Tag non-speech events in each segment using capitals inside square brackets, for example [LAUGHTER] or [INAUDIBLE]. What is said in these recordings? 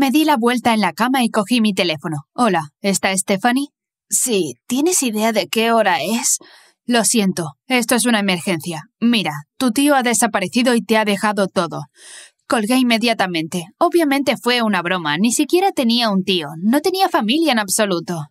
Me di la vuelta en la cama y cogí mi teléfono. Hola, ¿está Stephanie? Sí, ¿tienes idea de qué hora es? Lo siento, esto es una emergencia. Mira, tu tío ha desaparecido y te ha dejado todo. Colgué inmediatamente. Obviamente fue una broma, ni siquiera tenía un tío, no tenía familia en absoluto.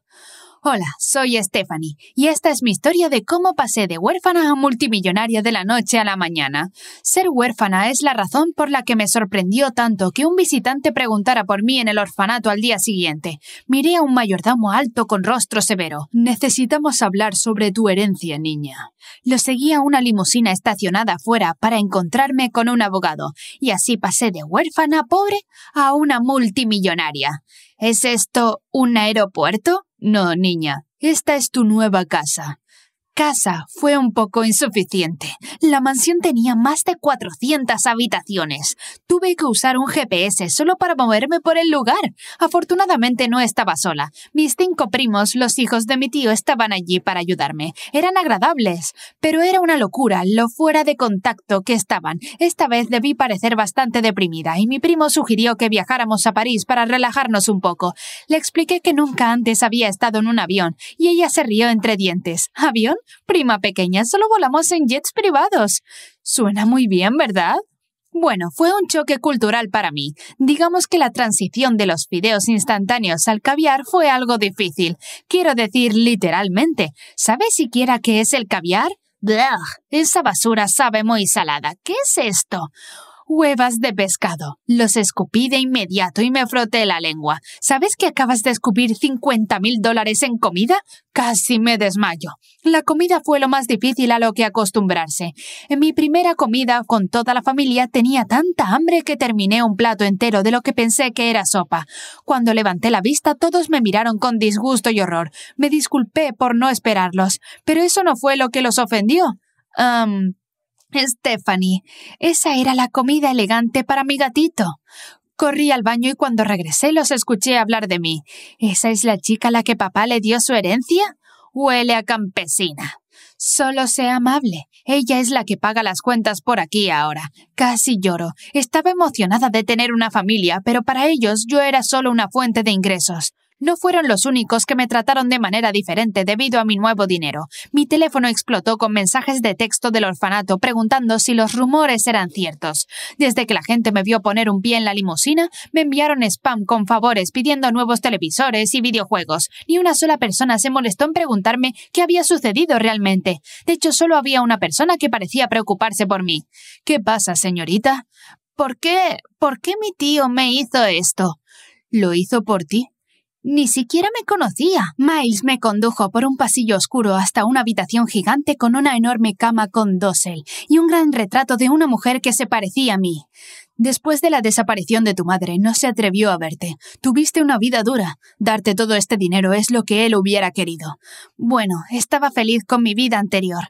Hola, soy Stephanie y esta es mi historia de cómo pasé de huérfana a multimillonaria de la noche a la mañana. Ser huérfana es la razón por la que me sorprendió tanto que un visitante preguntara por mí en el orfanato al día siguiente. Miré a un mayordomo alto con rostro severo. Necesitamos hablar sobre tu herencia, niña. Lo seguí a una limusina estacionada afuera para encontrarme con un abogado, y así pasé de huérfana pobre a una multimillonaria. ¿Es esto un aeropuerto? No, niña, esta es tu nueva casa casa fue un poco insuficiente. La mansión tenía más de 400 habitaciones. Tuve que usar un GPS solo para moverme por el lugar. Afortunadamente no estaba sola. Mis cinco primos, los hijos de mi tío, estaban allí para ayudarme. Eran agradables. Pero era una locura lo fuera de contacto que estaban. Esta vez debí parecer bastante deprimida y mi primo sugirió que viajáramos a París para relajarnos un poco. Le expliqué que nunca antes había estado en un avión y ella se rió entre dientes. ¿Avión? Prima pequeña, solo volamos en jets privados. Suena muy bien, ¿verdad? Bueno, fue un choque cultural para mí. Digamos que la transición de los fideos instantáneos al caviar fue algo difícil. Quiero decir literalmente. ¿Sabes siquiera qué es el caviar? Blah, esa basura sabe muy salada. ¿Qué es esto? Huevas de pescado. Los escupí de inmediato y me froté la lengua. ¿Sabes que acabas de escupir 50 mil dólares en comida? Casi me desmayo. La comida fue lo más difícil a lo que acostumbrarse. En mi primera comida con toda la familia tenía tanta hambre que terminé un plato entero de lo que pensé que era sopa. Cuando levanté la vista todos me miraron con disgusto y horror. Me disculpé por no esperarlos, pero eso no fue lo que los ofendió. Stephanie, esa era la comida elegante para mi gatito. Corrí al baño y cuando regresé los escuché hablar de mí. ¿Esa es la chica a la que papá le dio su herencia? Huele a campesina. Solo sea amable. Ella es la que paga las cuentas por aquí ahora. Casi lloro. Estaba emocionada de tener una familia, pero para ellos yo era solo una fuente de ingresos. No fueron los únicos que me trataron de manera diferente debido a mi nuevo dinero. Mi teléfono explotó con mensajes de texto del orfanato preguntando si los rumores eran ciertos. Desde que la gente me vio poner un pie en la limusina, me enviaron spam con favores pidiendo nuevos televisores y videojuegos. Ni una sola persona se molestó en preguntarme qué había sucedido realmente. De hecho, solo había una persona que parecía preocuparse por mí. ¿Qué pasa, señorita? ¿Por qué? ¿Por qué mi tío me hizo esto? ¿Lo hizo por ti? Ni siquiera me conocía. Miles me condujo por un pasillo oscuro hasta una habitación gigante con una enorme cama con dosel y un gran retrato de una mujer que se parecía a mí. Después de la desaparición de tu madre, no se atrevió a verte. Tuviste una vida dura. Darte todo este dinero es lo que él hubiera querido. Bueno, estaba feliz con mi vida anterior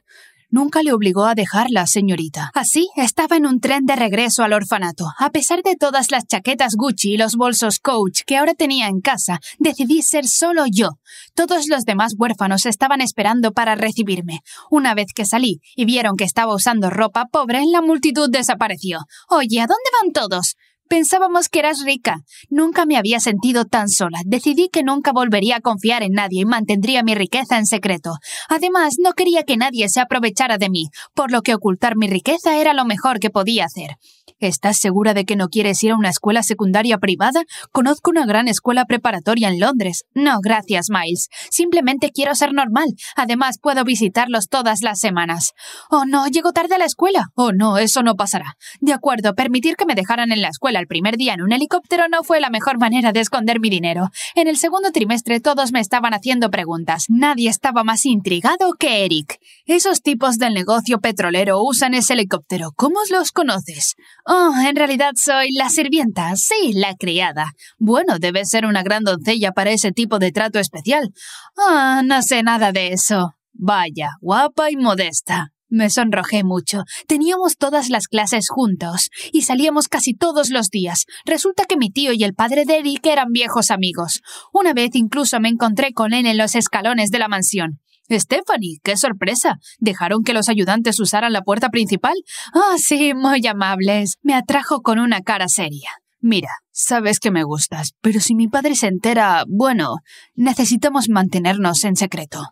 nunca le obligó a dejarla, señorita. Así, estaba en un tren de regreso al orfanato. A pesar de todas las chaquetas Gucci y los bolsos Coach que ahora tenía en casa, decidí ser solo yo. Todos los demás huérfanos estaban esperando para recibirme. Una vez que salí y vieron que estaba usando ropa pobre, la multitud desapareció. Oye, ¿a dónde van todos? Pensábamos que eras rica. Nunca me había sentido tan sola. Decidí que nunca volvería a confiar en nadie y mantendría mi riqueza en secreto. Además, no quería que nadie se aprovechara de mí, por lo que ocultar mi riqueza era lo mejor que podía hacer. ¿Estás segura de que no quieres ir a una escuela secundaria privada? Conozco una gran escuela preparatoria en Londres. No, gracias, Miles. Simplemente quiero ser normal. Además, puedo visitarlos todas las semanas. Oh, no, llego tarde a la escuela. Oh, no, eso no pasará. De acuerdo, permitir que me dejaran en la escuela al primer día en un helicóptero no fue la mejor manera de esconder mi dinero. En el segundo trimestre todos me estaban haciendo preguntas. Nadie estaba más intrigado que Eric. Esos tipos del negocio petrolero usan ese helicóptero. ¿Cómo los conoces? Oh, en realidad soy la sirvienta. Sí, la criada. Bueno, debe ser una gran doncella para ese tipo de trato especial. Ah, no sé nada de eso. Vaya, guapa y modesta. Me sonrojé mucho. Teníamos todas las clases juntos y salíamos casi todos los días. Resulta que mi tío y el padre de Eric eran viejos amigos. Una vez incluso me encontré con él en los escalones de la mansión. Stephanie, qué sorpresa. ¿Dejaron que los ayudantes usaran la puerta principal? Ah, sí, muy amables. Me atrajo con una cara seria. Mira, sabes que me gustas, pero si mi padre se entera, bueno, necesitamos mantenernos en secreto.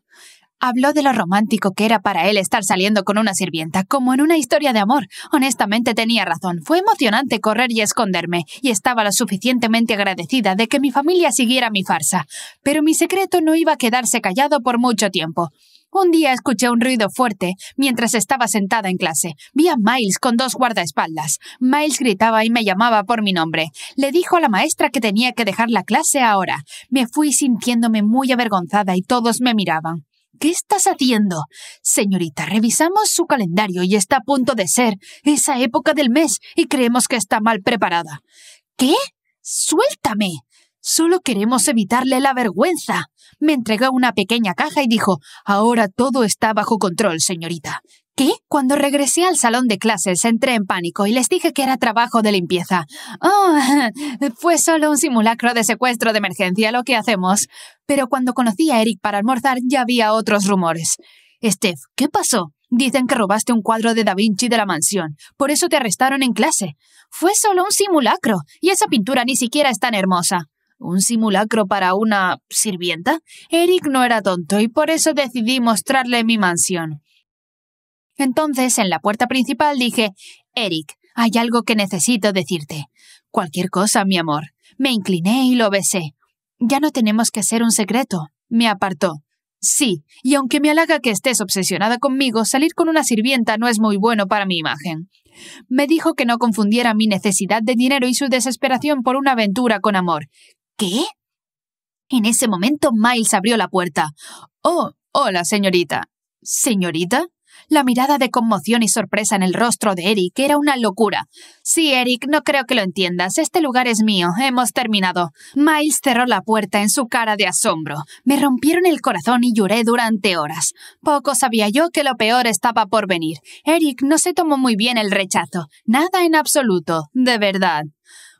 Habló de lo romántico que era para él estar saliendo con una sirvienta, como en una historia de amor. Honestamente tenía razón, fue emocionante correr y esconderme, y estaba lo suficientemente agradecida de que mi familia siguiera mi farsa. Pero mi secreto no iba a quedarse callado por mucho tiempo. Un día escuché un ruido fuerte mientras estaba sentada en clase. Vi a Miles con dos guardaespaldas. Miles gritaba y me llamaba por mi nombre. Le dijo a la maestra que tenía que dejar la clase ahora. Me fui sintiéndome muy avergonzada y todos me miraban. ¿Qué estás haciendo? Señorita, revisamos su calendario y está a punto de ser esa época del mes y creemos que está mal preparada. ¿Qué? Suéltame. Solo queremos evitarle la vergüenza. Me entregó una pequeña caja y dijo, Ahora todo está bajo control, señorita. ¿Qué? Cuando regresé al salón de clases entré en pánico y les dije que era trabajo de limpieza. Oh, [LAUGHS] fue solo un simulacro de secuestro de emergencia lo que hacemos. Pero cuando conocí a Eric para almorzar ya había otros rumores. Steph, ¿qué pasó? Dicen que robaste un cuadro de Da Vinci de la mansión. Por eso te arrestaron en clase. Fue solo un simulacro, y esa pintura ni siquiera es tan hermosa. ¿Un simulacro para una sirvienta? Eric no era tonto y por eso decidí mostrarle mi mansión. Entonces, en la puerta principal dije, Eric, hay algo que necesito decirte. Cualquier cosa, mi amor. Me incliné y lo besé. Ya no tenemos que ser un secreto. Me apartó. Sí, y aunque me halaga que estés obsesionada conmigo, salir con una sirvienta no es muy bueno para mi imagen. Me dijo que no confundiera mi necesidad de dinero y su desesperación por una aventura con amor. ¿Qué? En ese momento Miles abrió la puerta. Oh, hola, señorita. ¿Señorita? La mirada de conmoción y sorpresa en el rostro de Eric era una locura. Sí, Eric, no creo que lo entiendas. Este lugar es mío. Hemos terminado. Miles cerró la puerta en su cara de asombro. Me rompieron el corazón y lloré durante horas. Poco sabía yo que lo peor estaba por venir. Eric no se tomó muy bien el rechazo. Nada en absoluto. De verdad.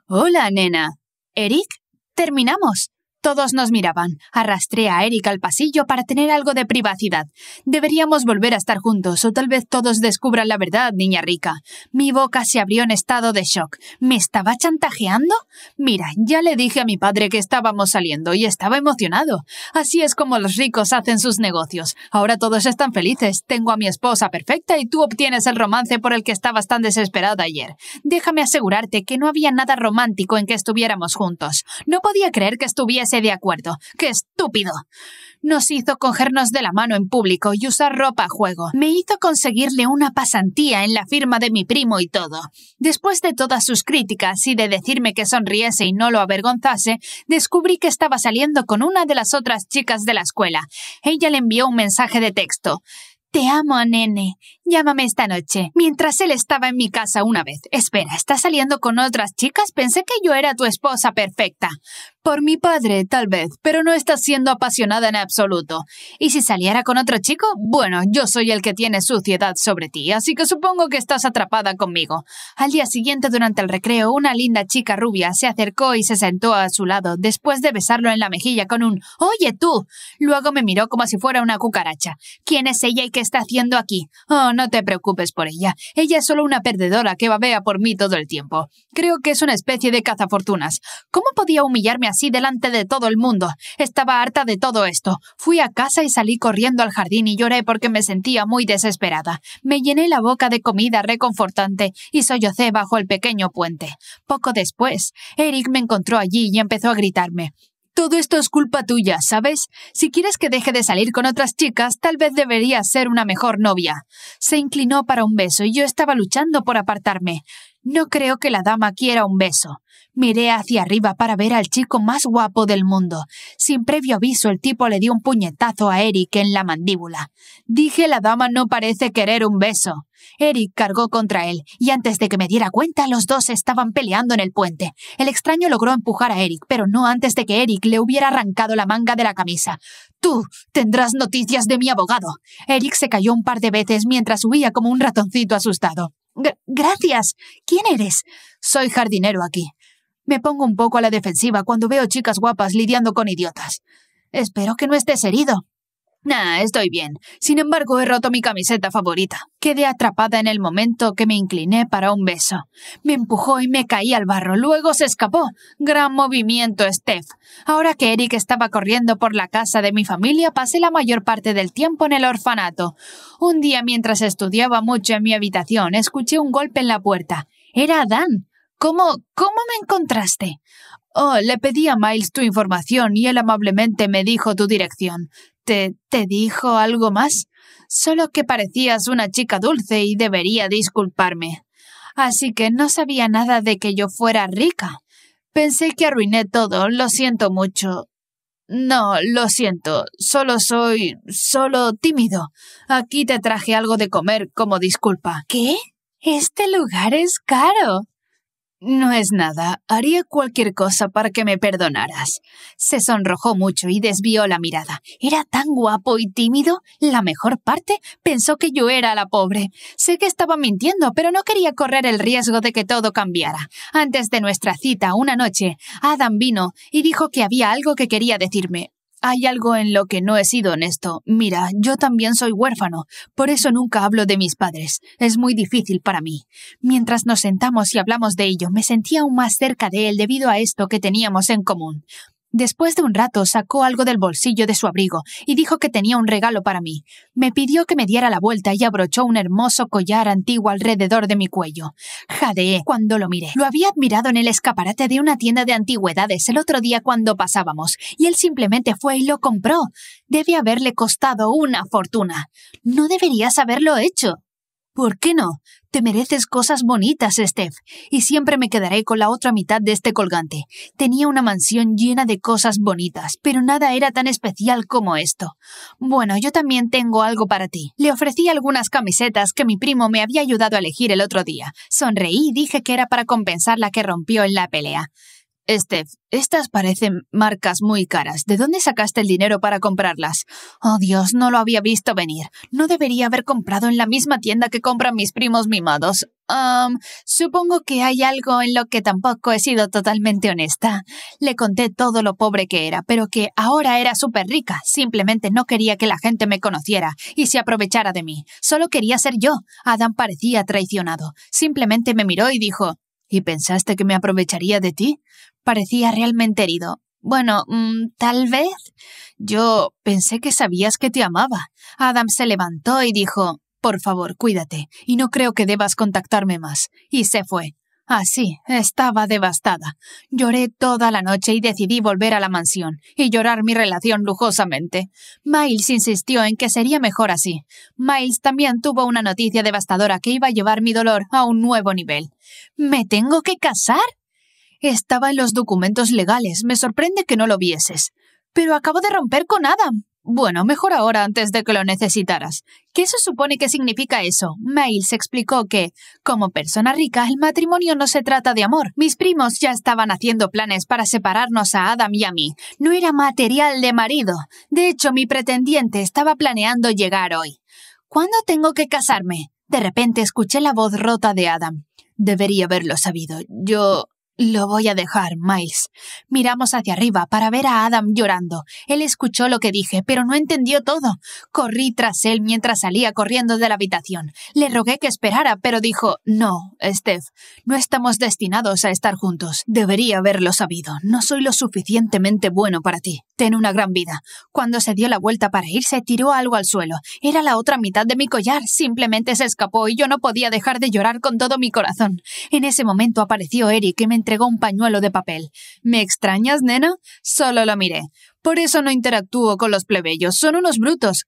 Hola, nena. Eric, terminamos. Todos nos miraban. Arrastré a Eric al pasillo para tener algo de privacidad. Deberíamos volver a estar juntos, o tal vez todos descubran la verdad, niña rica. Mi boca se abrió en estado de shock. ¿Me estaba chantajeando? Mira, ya le dije a mi padre que estábamos saliendo y estaba emocionado. Así es como los ricos hacen sus negocios. Ahora todos están felices. Tengo a mi esposa perfecta y tú obtienes el romance por el que estabas tan desesperada ayer. Déjame asegurarte que no había nada romántico en que estuviéramos juntos. No podía creer que estuviese de acuerdo. ¡Qué estúpido! Nos hizo cogernos de la mano en público y usar ropa a juego. Me hizo conseguirle una pasantía en la firma de mi primo y todo. Después de todas sus críticas y de decirme que sonriese y no lo avergonzase, descubrí que estaba saliendo con una de las otras chicas de la escuela. Ella le envió un mensaje de texto. Te amo, nene. Llámame esta noche. Mientras él estaba en mi casa una vez. Espera, ¿estás saliendo con otras chicas? Pensé que yo era tu esposa perfecta. Por mi padre, tal vez, pero no está siendo apasionada en absoluto. Y si saliera con otro chico, bueno, yo soy el que tiene suciedad sobre ti, así que supongo que estás atrapada conmigo. Al día siguiente, durante el recreo, una linda chica rubia se acercó y se sentó a su lado, después de besarlo en la mejilla con un Oye tú. Luego me miró como si fuera una cucaracha. ¿Quién es ella y qué está haciendo aquí? Oh, no te preocupes por ella. Ella es solo una perdedora que babea por mí todo el tiempo. Creo que es una especie de cazafortunas. ¿Cómo podía humillarme delante de todo el mundo. Estaba harta de todo esto. Fui a casa y salí corriendo al jardín y lloré porque me sentía muy desesperada. Me llené la boca de comida reconfortante y sollocé bajo el pequeño puente. Poco después, Eric me encontró allí y empezó a gritarme. Todo esto es culpa tuya, ¿sabes? Si quieres que deje de salir con otras chicas, tal vez deberías ser una mejor novia. Se inclinó para un beso y yo estaba luchando por apartarme. No creo que la dama quiera un beso. Miré hacia arriba para ver al chico más guapo del mundo. Sin previo aviso el tipo le dio un puñetazo a Eric en la mandíbula. Dije la dama no parece querer un beso. Eric cargó contra él, y antes de que me diera cuenta los dos estaban peleando en el puente. El extraño logró empujar a Eric, pero no antes de que Eric le hubiera arrancado la manga de la camisa. Tú tendrás noticias de mi abogado. Eric se cayó un par de veces mientras huía como un ratoncito asustado gracias. ¿Quién eres? Soy jardinero aquí. Me pongo un poco a la defensiva cuando veo chicas guapas lidiando con idiotas. Espero que no estés herido. Nah, estoy bien. Sin embargo, he roto mi camiseta favorita. Quedé atrapada en el momento que me incliné para un beso. Me empujó y me caí al barro. Luego se escapó. Gran movimiento, Steph. Ahora que Eric estaba corriendo por la casa de mi familia, pasé la mayor parte del tiempo en el orfanato. Un día mientras estudiaba mucho en mi habitación, escuché un golpe en la puerta. Era Dan». ¿Cómo, cómo me encontraste? Oh, le pedí a Miles tu información y él amablemente me dijo tu dirección. ¿Te, te dijo algo más? Solo que parecías una chica dulce y debería disculparme. Así que no sabía nada de que yo fuera rica. Pensé que arruiné todo, lo siento mucho. No, lo siento, solo soy... solo tímido. Aquí te traje algo de comer como disculpa. ¿Qué? Este lugar es caro. No es nada, haría cualquier cosa para que me perdonaras. Se sonrojó mucho y desvió la mirada. Era tan guapo y tímido. La mejor parte, pensó que yo era la pobre. Sé que estaba mintiendo, pero no quería correr el riesgo de que todo cambiara. Antes de nuestra cita, una noche, Adam vino y dijo que había algo que quería decirme. Hay algo en lo que no he sido honesto. Mira, yo también soy huérfano, por eso nunca hablo de mis padres. Es muy difícil para mí. Mientras nos sentamos y hablamos de ello, me sentía aún más cerca de él debido a esto que teníamos en común. Después de un rato sacó algo del bolsillo de su abrigo y dijo que tenía un regalo para mí. Me pidió que me diera la vuelta y abrochó un hermoso collar antiguo alrededor de mi cuello. Jadeé cuando lo miré. Lo había admirado en el escaparate de una tienda de antigüedades el otro día cuando pasábamos, y él simplemente fue y lo compró. Debe haberle costado una fortuna. No deberías haberlo hecho. ¿Por qué no? Te mereces cosas bonitas, Steph, y siempre me quedaré con la otra mitad de este colgante. Tenía una mansión llena de cosas bonitas, pero nada era tan especial como esto. Bueno, yo también tengo algo para ti. Le ofrecí algunas camisetas que mi primo me había ayudado a elegir el otro día. Sonreí y dije que era para compensar la que rompió en la pelea. Steph, estas parecen marcas muy caras. ¿De dónde sacaste el dinero para comprarlas? Oh Dios, no lo había visto venir. No debería haber comprado en la misma tienda que compran mis primos mimados. Um, supongo que hay algo en lo que tampoco he sido totalmente honesta. Le conté todo lo pobre que era, pero que ahora era súper rica. Simplemente no quería que la gente me conociera y se aprovechara de mí. Solo quería ser yo. Adam parecía traicionado. Simplemente me miró y dijo, ¿Y pensaste que me aprovecharía de ti? Parecía realmente herido. Bueno, mm, tal vez. Yo pensé que sabías que te amaba. Adam se levantó y dijo Por favor, cuídate, y no creo que debas contactarme más. Y se fue. Así, ah, estaba devastada. Lloré toda la noche y decidí volver a la mansión y llorar mi relación lujosamente. Miles insistió en que sería mejor así. Miles también tuvo una noticia devastadora que iba a llevar mi dolor a un nuevo nivel. ¿Me tengo que casar? Estaba en los documentos legales. Me sorprende que no lo vieses. Pero acabo de romper con Adam. Bueno, mejor ahora antes de que lo necesitaras. ¿Qué se supone que significa eso? Miles explicó que, como persona rica, el matrimonio no se trata de amor. Mis primos ya estaban haciendo planes para separarnos a Adam y a mí. No era material de marido. De hecho, mi pretendiente estaba planeando llegar hoy. ¿Cuándo tengo que casarme? De repente escuché la voz rota de Adam. Debería haberlo sabido. Yo. Lo voy a dejar, Miles. Miramos hacia arriba para ver a Adam llorando. Él escuchó lo que dije, pero no entendió todo. Corrí tras él mientras salía corriendo de la habitación. Le rogué que esperara, pero dijo No, Steph, no estamos destinados a estar juntos. Debería haberlo sabido. No soy lo suficientemente bueno para ti. Ten una gran vida. Cuando se dio la vuelta para irse, tiró algo al suelo. Era la otra mitad de mi collar. Simplemente se escapó y yo no podía dejar de llorar con todo mi corazón. En ese momento apareció Eric y me entregó un pañuelo de papel. ¿Me extrañas, nena? Solo lo miré. Por eso no interactúo con los plebeyos. Son unos brutos.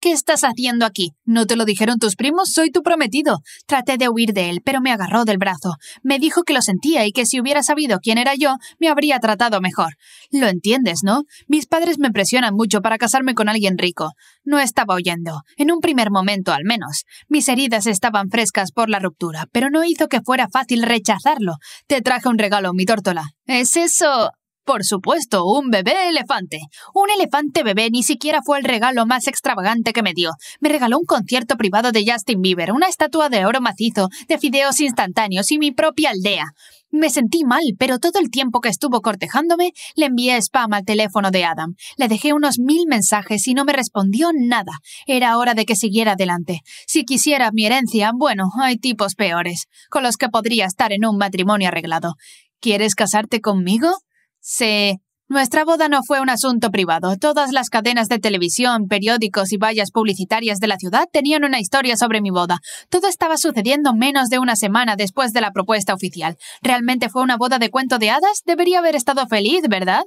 ¿Qué estás haciendo aquí? ¿No te lo dijeron tus primos? Soy tu prometido. Traté de huir de él, pero me agarró del brazo. Me dijo que lo sentía y que si hubiera sabido quién era yo, me habría tratado mejor. Lo entiendes, ¿no? Mis padres me presionan mucho para casarme con alguien rico. No estaba oyendo, en un primer momento al menos. Mis heridas estaban frescas por la ruptura, pero no hizo que fuera fácil rechazarlo. Te traje un regalo, mi tórtola. ¿Es eso? Por supuesto, un bebé elefante. Un elefante bebé ni siquiera fue el regalo más extravagante que me dio. Me regaló un concierto privado de Justin Bieber, una estatua de oro macizo, de fideos instantáneos y mi propia aldea. Me sentí mal, pero todo el tiempo que estuvo cortejándome, le envié spam al teléfono de Adam. Le dejé unos mil mensajes y no me respondió nada. Era hora de que siguiera adelante. Si quisiera mi herencia, bueno, hay tipos peores, con los que podría estar en un matrimonio arreglado. ¿Quieres casarte conmigo? se nuestra boda no fue un asunto privado. Todas las cadenas de televisión, periódicos y vallas publicitarias de la ciudad tenían una historia sobre mi boda. Todo estaba sucediendo menos de una semana después de la propuesta oficial. ¿Realmente fue una boda de cuento de hadas? Debería haber estado feliz, ¿verdad?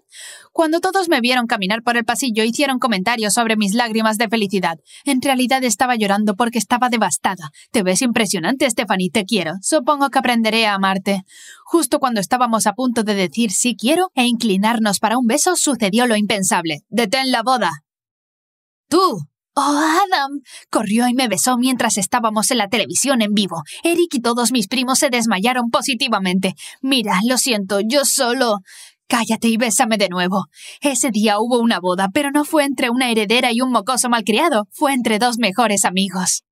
Cuando todos me vieron caminar por el pasillo, hicieron comentarios sobre mis lágrimas de felicidad. En realidad estaba llorando porque estaba devastada. Te ves impresionante, Stephanie, te quiero. Supongo que aprenderé a amarte. Justo cuando estábamos a punto de decir sí quiero e inclinarnos para para un beso sucedió lo impensable. ¡Detén la boda! ¡Tú! ¡Oh, Adam! Corrió y me besó mientras estábamos en la televisión en vivo. Eric y todos mis primos se desmayaron positivamente. Mira, lo siento, yo solo. Cállate y bésame de nuevo. Ese día hubo una boda, pero no fue entre una heredera y un mocoso malcriado, fue entre dos mejores amigos.